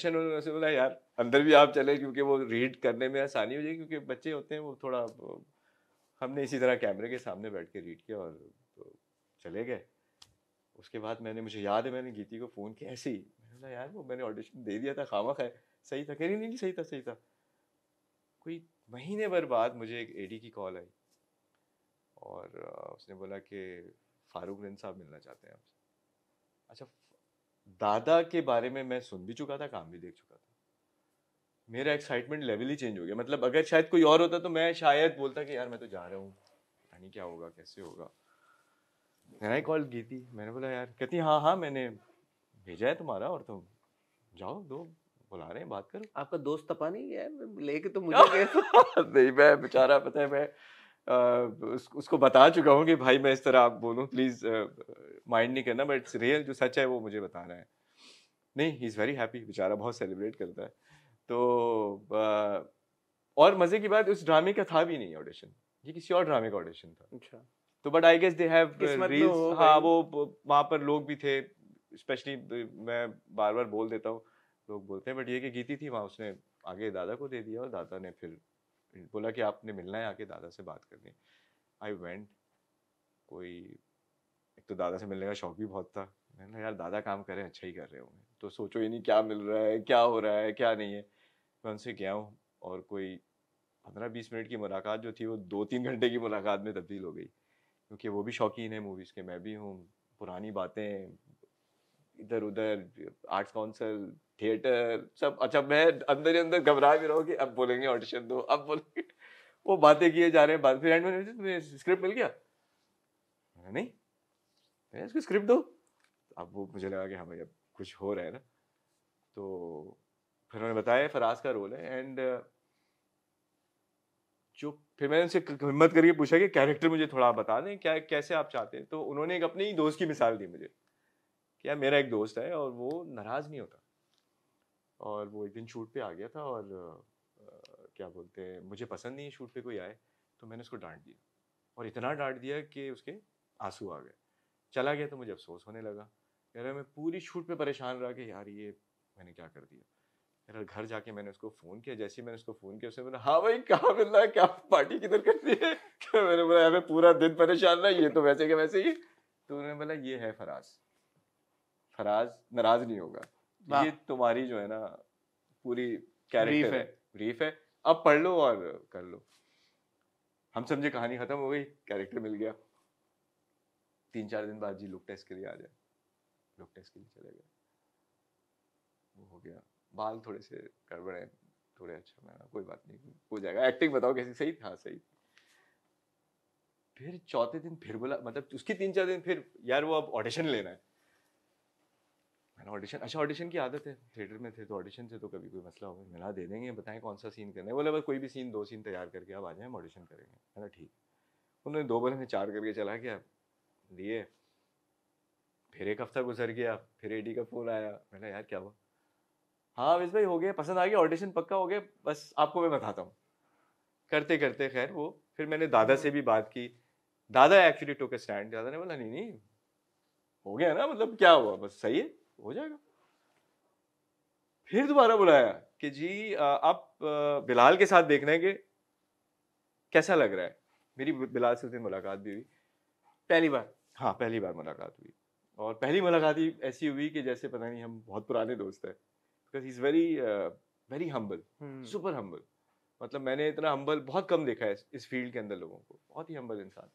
Session उन्होंने बोला यार अंदर भी आप चले क्योंकि वो रीड करने में आसानी हो जाएगी क्योंकि बच्चे होते हैं वो थोड़ा हमने इसी तरह कैमरे के सामने बैठ के रीड किया और तो चले गए उसके बाद मैंने मुझे याद है मैंने गीती को फ़ोन किया ऐसे ही मैंने बोला यार वो मैंने ऑडिशन दे दिया था खामा खाए सही था कह रही नहीं सही था सही था कोई महीने भर बाद मुझे एक एडी की कॉल आई और उसने बोला कि फारूक रन साहब मिलना चाहते हैं आपसे अच्छा दादा के बारे में मैं सुन भी चुका था काम भी देख चुका था मेरा एक्साइटमेंट लेवल ही चेंज हो गया मतलब अगर शायद कोई और होता तो मैं शायद बोलता कि यार मैं तो जा रहा हूँ पता नहीं क्या होगा कैसे होगा मैंने आई कॉल थी मैंने बोला यार कहती हाँ हाँ मैंने भेजा है तुम्हारा और तुम तो जाओ दो बुला रहे हैं बात करो आपका दोस्त तपा नहीं है लेके तो मुझे नहीं मैं बेचारा पता है मैं उसको बता चुका हूँ कि भाई मैं इस तरह आप बोलूँ प्लीज़ माइंड नहीं करना बट रियल जो सच है वो मुझे बता रहा है नहीं ही इज़ वेरी हैप्पी बेचारा बहुत सेलिब्रेट करता है तो और मज़े की बात उस ड्रामे का था भी नहीं ऑडिशन ये किसी और ड्रामे का ऑडिशन था अच्छा तो but I guess they have reels हाँ वो वहाँ पर लोग भी थे स्पेशली मैं बार बार बोल देता हूँ लोग बोलते हैं बट ये कि गीती थी वहाँ उसने आगे दादा को दे दिया और दादा ने फिर बोला कि आपने मिलना है आके दादा से बात करनी आई वेंट कोई एक तो दादा से मिलने का शौक भी बहुत था मैंने यार दादा काम करें अच्छा ही कर रहे होंगे तो सोचो ये नहीं क्या मिल रहा है क्या हो रहा है क्या नहीं है मैं उनसे गया हूँ और कोई पंद्रह बीस मिनट की मुलाकात जो थी वो दो तीन घंटे की मुलाकात में तब्दील हो गई क्योंकि वो भी शौकीन है मूवीज़ के मैं भी हूँ पुरानी बातें इधर उधर आर्ट्स काउंसिल थिएटर सब अच्छा मैं अंदर ही अंदर घबरा भी रहा हूँ कि अब बोलेंगे ऑडिशन दो अब बोलेंगे वो बातें किए जा रहे हैं बात फिर एंड में तुम्हें स्क्रिप्ट मिल गया नहीं मैं इसको स्क्रिप्ट दो अब वो मुझे लगा कि हाँ भाई अब कुछ हो रहा है ना तो फिर उन्होंने बताया फराज का रोल है एंड जो फिर मैंने उनसे हिम्मत करके पूछा कि कैरेक्टर मुझे थोड़ा बता दें क्या कैसे आप चाहते हैं तो उन्होंने एक अपने ही दोस्त की मिसाल दी मुझे कि यार मेरा एक दोस्त है और वो नाराज़ नहीं होता और वो एक दिन शूट पे आ गया था और आ, क्या बोलते हैं मुझे पसंद नहीं है शूट पे कोई आए तो मैंने उसको डांट दिया और इतना डांट दिया कि उसके आंसू आ गए चला गया तो मुझे अफसोस होने लगा कह रहा मैं पूरी शूट पे परेशान रहा कि यार ये मैंने क्या कर दिया मेरा घर जाके मैंने उसको फ़ोन किया जैसे ही मैंने उसको फ़ोन किया उसने बोला हाँ भाई कहाँ मिल रहा है क्या पार्टी किधर कर दी है मैंने बोला मैं पूरा दिन परेशान रहा ये तो वैसे के वैसे ही तो उन्होंने बोला ये है फराज खराज नाराज नहीं होगा ये तुम्हारी जो है ना पूरी कैरेक्टर है ब्रीफ है अब पढ़ लो और कर लो हम समझे कहानी खत्म हो गई कैरेक्टर मिल गया तीन चार दिन बाद जी लुक टेस्ट के लिए आ जाए लुक टेस्ट के लिए चले गए वो हो गया बाल थोड़े से गड़बड़े थोड़े अच्छा मैं कोई बात नहीं हो जाएगा एक्टिंग बताओ कैसी सही था हाँ, सही फिर चौथे दिन फिर बोला मतलब उसके तीन चार दिन फिर यार वो अब ऑडिशन लेना है मैंने ऑडिशन अच्छा ऑडिशन की आदत है थिएटर में थे तो ऑडिशन से तो कभी कोई मसला होगा मिला दे देंगे बताएं कौन सा सीन करना है बोले बस कोई भी सीन दो सीन तैयार करके आप आ जाएँ हम ऑडिशन करेंगे है ना ठीक उन्होंने दो बोले में चार करके चला गया दिए फिर एक हफ्ता गुजर गया फिर एडी का फ़ोन आया मैंने यार क्या हुआ हाँ विश भाई हो गया पसंद आ गया ऑडिशन पक्का हो गया बस आपको मैं बताता हूँ करते करते खैर वो फिर मैंने दादा से भी बात की दादा एक्चुअली टोके स्टैंड दादा ने बोला नहीं नहीं हो गया ना मतलब क्या हुआ बस सही है हो जाएगा फिर दोबारा बुलाया कि जी आप बिलाल के साथ देखने के कैसा लग रहा है मेरी बिलाल से उस दिन मुलाकात भी हुई पहली बार हाँ पहली बार मुलाकात हुई और पहली मुलाकात ही ऐसी हुई कि जैसे पता नहीं हम बहुत पुराने दोस्त हैं because is very very humble super humble मतलब मैंने इतना हम्बल बहुत कम देखा है इस फील्ड के अंदर लोगों को बहुत ही हम्बल इंसान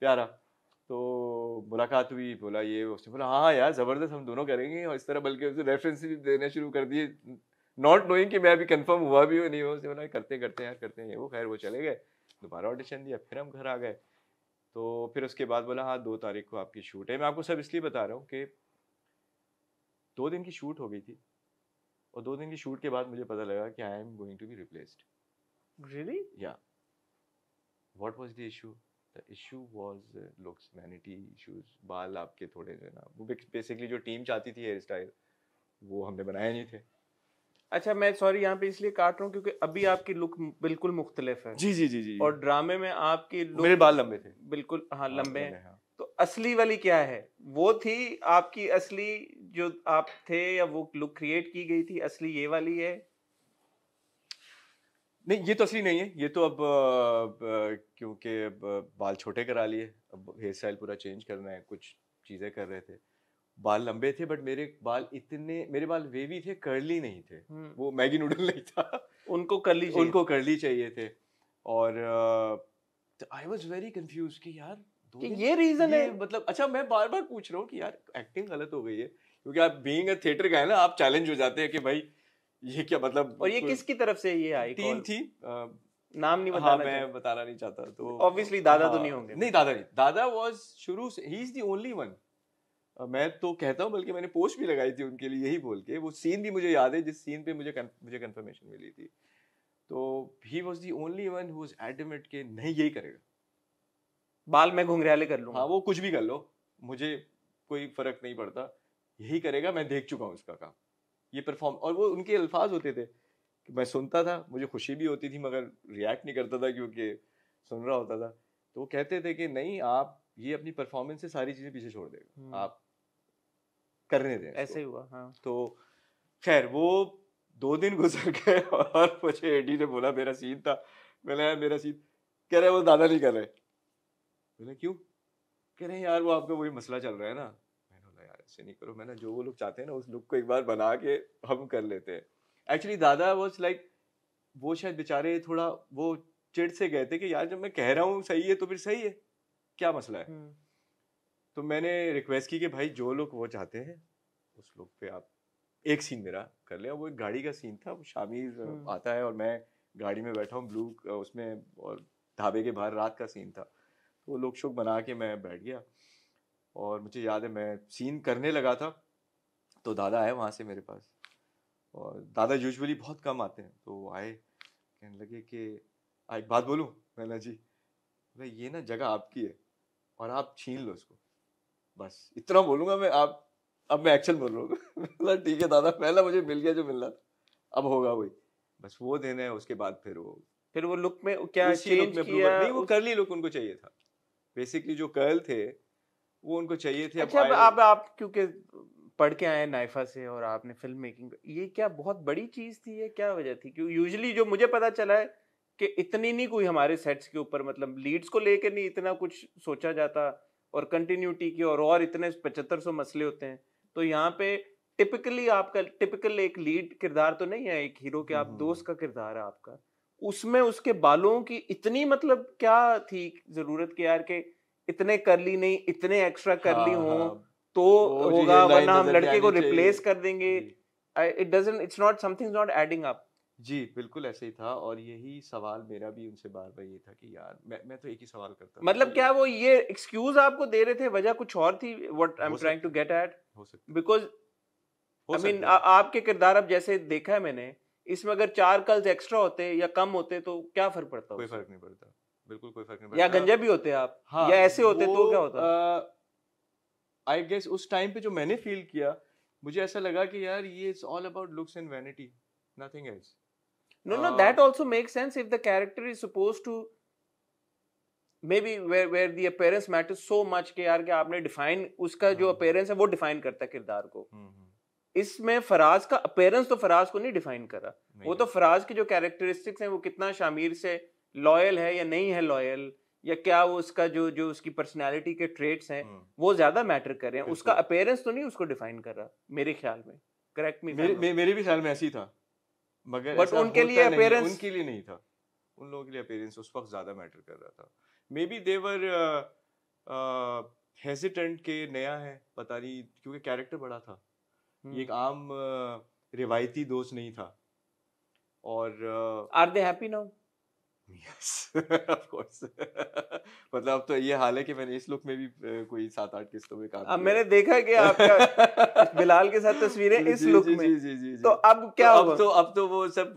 प्यारा तो मुलाकात हुई बोला ये उसने बोला हाँ, हाँ यार ज़बरदस्त हम दोनों करेंगे और इस तरह बल्कि उसने रेफरेंस भी देने शुरू कर दिए नॉट नोइंग कि मैं अभी कंफर्म हुआ भी हूँ नहीं हुआ उसने बोला करते करते यार करते हैं वो खैर वो चले गए दोबारा ऑडिशन दिया फिर हम घर आ गए तो फिर उसके बाद बोला हाँ दो तारीख को आपकी शूट है मैं आपको सब इसलिए बता रहा हूँ कि दो दिन की शूट हो गई थी और दो दिन की शूट के बाद मुझे पता लगा कि I am going to be replaced really या what was the issue the issue was looks vanity issues बाल आपके थोड़े जो है ना वो बेसिकली जो टीम चाहती थी हेयर स्टाइल वो हमने बनाए नहीं थे अच्छा मैं सॉरी यहाँ पे इसलिए काट रहा हूँ क्योंकि अभी आपकी लुक बिल्कुल मुख्तलिफ है जी जी जी जी और ड्रामे में आपकी लुक मेरे बाल लंबे थे बिल्कुल हाँ, हाँ लंबे हैं हाँ। तो असली वाली क्या है वो थी आपकी असली जो आप थे या वो लुक क्रिएट की गई थी असली ये वाली है नहीं ये तो असली नहीं है ये तो अब क्योंकि बाल छोटे करा लिए अब हेयर स्टाइल पूरा चेंज करना है कुछ चीज़ें कर रहे थे बाल लंबे थे बट मेरे बाल इतने मेरे बाल वेवी थे करली नहीं थे हम्म। वो मैगी नूडल नहीं था उनको करली चाहिए उनको करली चाहिए थे और आई वॉज वेरी कंफ्यूज कि यार कि ये रीजन है मतलब अच्छा मैं बार बार पूछ रहा हूँ कि यार एक्टिंग गलत हो गई है क्योंकि आप बीइंग अ थिएटर का है ना आप चैलेंज हो जाते हैं कि भाई ये क्या मतलब और ये किसकी तरफ से ये आई तीन थी नाम नहीं हाँ, बताना हाँ, मैं बताना नहीं चाहता तो ऑब्वियसली दादा तो हाँ, तो नहीं होंगे नहीं दादा नहीं दादा वाज शुरू से ही इज द ओनली वन मैं तो कहता हूँ बल्कि मैंने पोस्ट भी लगाई थी उनके लिए यही बोल के वो सीन भी मुझे याद है जिस सीन पे मुझे मुझे कंफर्मेशन मिली थी तो ही was the only one who admit के नहीं यही करेगा बाल मैं घुंघराले कर लूँ हाँ वो कुछ भी कर लो मुझे कोई फर्क नहीं पड़ता यही करेगा मैं देख चुका हूँ इसका काम ये परफॉर्म और वो उनके अल्फाज होते थे कि मैं सुनता था मुझे खुशी भी होती थी मगर रिएक्ट नहीं करता था क्योंकि सुन रहा होता था तो वो कहते थे कि नहीं आप ये अपनी परफॉर्मेंस से सारी चीज़ें पीछे छोड़ देगा हम्म। आप करने दें ऐसे ही हुआ हाँ तो खैर वो दो दिन गुजर गए और मुझे एडी ने बोला मेरा सीन था मैंने यार मेरा सीन कह रहे वो दादा नहीं कर रहे मैंने क्यों कह रहे यार वो आपका वही मसला चल रहा है ना इससे नहीं करो मैंने जो वो लोग चाहते हैं ना उस लुक को एक बार बना के हम कर लेते हैं एक्चुअली दादा वॉज लाइक वो शायद बेचारे थोड़ा वो चिड़ से गए थे कि यार जब मैं कह रहा हूँ सही है तो फिर सही है क्या मसला है हम्म। तो मैंने रिक्वेस्ट की कि भाई जो लोग वो चाहते हैं उस लोग पे आप एक सीन मेरा कर लिया वो एक गाड़ी का सीन था वो शामिर हम्म। आता है और मैं गाड़ी में बैठा हूँ ब्लू उसमें और ढाबे के बाहर रात का सीन था तो वो लोग शोक बना के मैं बैठ गया और मुझे याद है मैं सीन करने लगा था तो दादा आए वहाँ से मेरे पास और दादा यूजुअली बहुत कम आते हैं तो आए कहने लगे कि एक बात बोलूँ मैंने जी भाई ये ना जगह आपकी है और आप छीन लो उसको बस इतना बोलूँगा मैं आप अब मैं एक्शन बोल रहा हूँ ठीक है दादा पहला मुझे मिल गया जो मिल रहा था अब होगा वही बस वो दिन है उसके बाद फिर वो फिर वो लुक में क्या चेंज किया नहीं वो कर्ली लुक उनको चाहिए था बेसिकली जो कर्ल थे वो उनको चाहिए थे अच्छा, अब आप, आप क्योंकि पढ़ के आए नाइफा से और आपने फिल्म मेकिंग ये क्या बहुत बड़ी चीज़ थी ये क्या वजह थी क्यों यूजली जो मुझे पता चला है कि इतनी नहीं कोई हमारे सेट्स के ऊपर मतलब लीड्स को लेकर नहीं इतना कुछ सोचा जाता और कंटिन्यूटी की और और इतने पचहत्तर सौ मसले होते हैं तो यहाँ पे टिपिकली आपका टिपिकल एक लीड किरदार तो नहीं है एक हीरो के आप हम्म। दोस्त का किरदार है आपका उसमें उसके बालों की इतनी मतलब क्या थी जरूरत के यार के इतने कर ली नहीं इतने एक्स्ट्रा कर ली हाँ, हूँ हाँ। तो होगा तो वरना हम लड़के को रिप्लेस कर देंगे it doesn't it's not something not adding up जी बिल्कुल ऐसे ही था और यही सवाल मेरा भी उनसे बार बार ये था कि यार मैं मैं तो एक ही सवाल करता हूँ मतलब क्या वो ये एक्सक्यूज आपको दे रहे थे वजह कुछ और थी what I am trying to get at because I mean आपके किरदार अब जैसे देखा है मैंने इसमें अगर चार कल्स एक्स्ट्रा होते या कम होते तो क्या फर्क पड़ता कोई फर्क नहीं पड़ता बिल्कुल कोई फर्क नहीं पड़ता या गंजे भी होते आप हाँ, या ऐसे होते तो क्या होता आई गेस उस टाइम पे जो मैंने फील किया मुझे ऐसा लगा कि यार ये it's all about looks and vanity nothing else no no that also make sense if the character is is to may be where where the appearance matters so much के यार कि आपने डिफाइन उसका जो अपेयरेंस हाँ, हाँ। है वो डिफाइन करता है किरदार को हम्म, हम्म। इसमें फराज का अपेयरेंस तो फराज को नहीं डिफाइन करा वो तो फराज की जो कैरेक्टरिस्टिक्स हैं वो कितना शामिर से लॉयल है या नहीं है लॉयल या क्या वो उसका जो जो उसकी पर्सनैलिटी के ट्रेट्स हैं हम्म। वो ज्यादा मैटर कर रहे हैं उसका अपेयरेंस तो नहीं उसको डिफाइन कर रहा मेरे ख्याल में करेक्ट मी मेरे, मे, मेरे भी ख्याल में ऐसी था मगर बट उनके लिए अपेयरेंस उनके लिए नहीं था उन लोगों के लिए अपेयरेंस उस वक्त ज्यादा मैटर कर रहा था मे बी देवर हेजिटेंट के नया है पता नहीं क्योंकि कैरेक्टर बड़ा था ये हम्म। एक आम uh, रिवायती दोस्त नहीं था और are they happy now yes of course मतलब अब तो ये हाल है कि मैंने इस लुक में भी कोई सात आठ किस्तों में काम अब मैंने देखा कि आपका बिलाल के साथ तस्वीरें इस लुक में जी जी जी तो अब तो क्या तो अब तो अब तो वो सब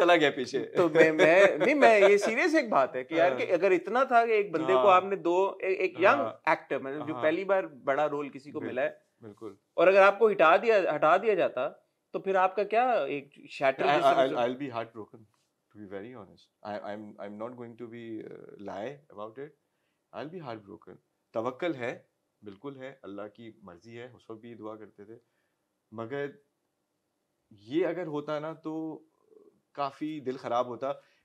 चला गया पीछे तो मैं मैं नहीं मैं ये सीरियस एक बात है कि यार कि हाँ। अगर इतना था कि एक बंदे को हाँ। आपने दो एक यंग एक्टर हाँ। मतलब जो पहली बार बड़ा रोल किसी को मिला है बिल्कुल और अगर आपको हटा दिया हटा दिया जाता तो फिर आपका क्या एक shatter I will be heartbroken be very honest. I, I'm I'm not going to be uh, lie about it. I'll be heartbroken. तवक्ल hai, bilkul hai, Allah ki marzi hai, us वक्त भी दुआ करते थे मगर ये अगर होता ना तो काफ़ी दिल ख़राब होता